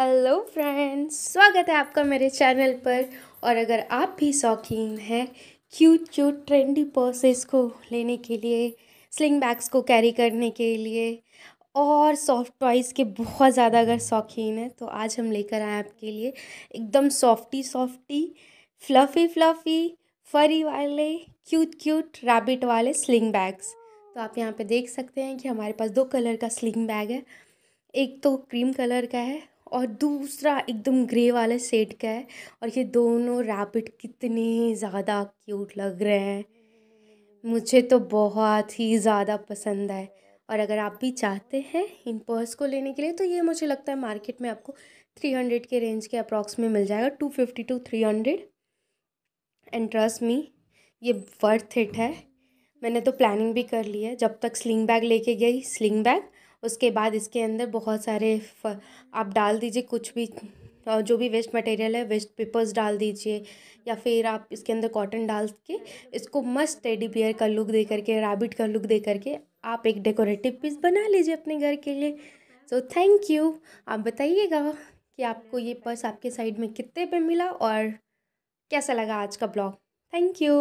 hello friends स्वागत है आपका मेरे चैनल पर और अगर आप भी शौकीन हैं क्यूट क्यूट ट्रेंडी पर्सेस को लेने के लिए स्लिंग बैग्स को कैरी करने के लिए और सॉफ्ट टॉयज़ के बहुत ज़्यादा अगर शौकीन हैं तो आज हम लेकर आए आपके लिए एकदम softy softy fluffy fluffy furry वाले क्यूट क्यूट रैबिट वाले स्लिंग बैग्स तो आप यहाँ पे देख सकते हैं कि हमारे पास दो कलर का स्लिंग बैग है एक तो क्रीम कलर का है और दूसरा एकदम ग्रे वाले सेट का है और ये दोनों रैबिट कितने ज़्यादा क्यूट लग रहे हैं मुझे तो बहुत ही ज़्यादा पसंद है और अगर आप भी चाहते हैं इन पर्स को लेने के लिए तो ये मुझे लगता है मार्केट में आपको थ्री हंड्रेड के रेंज के अप्रॉक्स में मिल जाएगा two fifty to three hundred and trust me ये वर्थ इट है मैंने तो प्लानिंग भी कर ली है जब तक स्लिंग बैग लेके गई स्लिंग बैग उसके बाद इसके अंदर बहुत सारे आप डाल दीजिए कुछ भी और जो भी वेस्ट मटेरियल है वेस्ट पेपर्स डाल दीजिए या फिर आप इसके अंदर कॉटन डाल के इसको मस्त टेडी बियर का लुक दे करके रैबिट का लुक दे करके आप एक डेकोरेटिव पीस बना लीजिए अपने घर के लिए सो थैंक यू आप बताइएगा कि आपको ये पर्स आपके साइड में कितने पे मिला और कैसा लगा आज का ब्लॉग थैंक यू